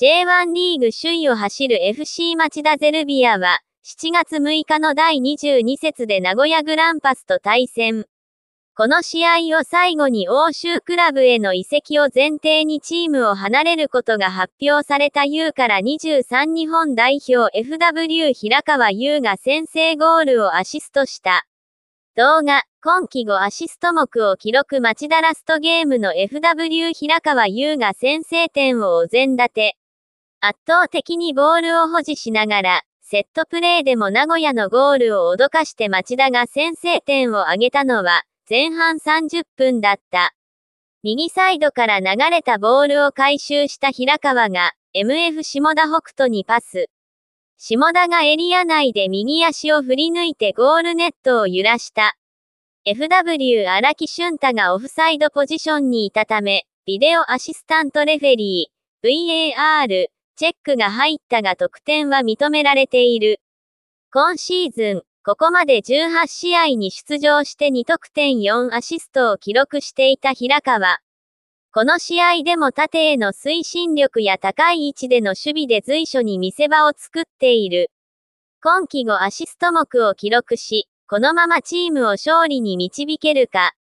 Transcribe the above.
J1 リーグ首位を走る FC 町田ゼルビアは、7月6日の第22節で名古屋グランパスと対戦。この試合を最後に欧州クラブへの移籍を前提にチームを離れることが発表された U から23日本代表 FW 平川優が先制ゴールをアシストした。動画、今季5アシスト目を記録町田ラストゲームの FW 平川優が先制点をお膳立て。圧倒的にボールを保持しながら、セットプレーでも名古屋のゴールを脅かして町田が先制点を挙げたのは、前半30分だった。右サイドから流れたボールを回収した平川が、MF 下田北斗にパス。下田がエリア内で右足を振り抜いてゴールネットを揺らした。FW 荒木俊太がオフサイドポジションにいたため、ビデオアシスタントレフェリー、VAR、チェックが入ったが得点は認められている。今シーズン、ここまで18試合に出場して2得点4アシストを記録していた平川。この試合でも縦への推進力や高い位置での守備で随所に見せ場を作っている。今季後アシスト目を記録し、このままチームを勝利に導けるか。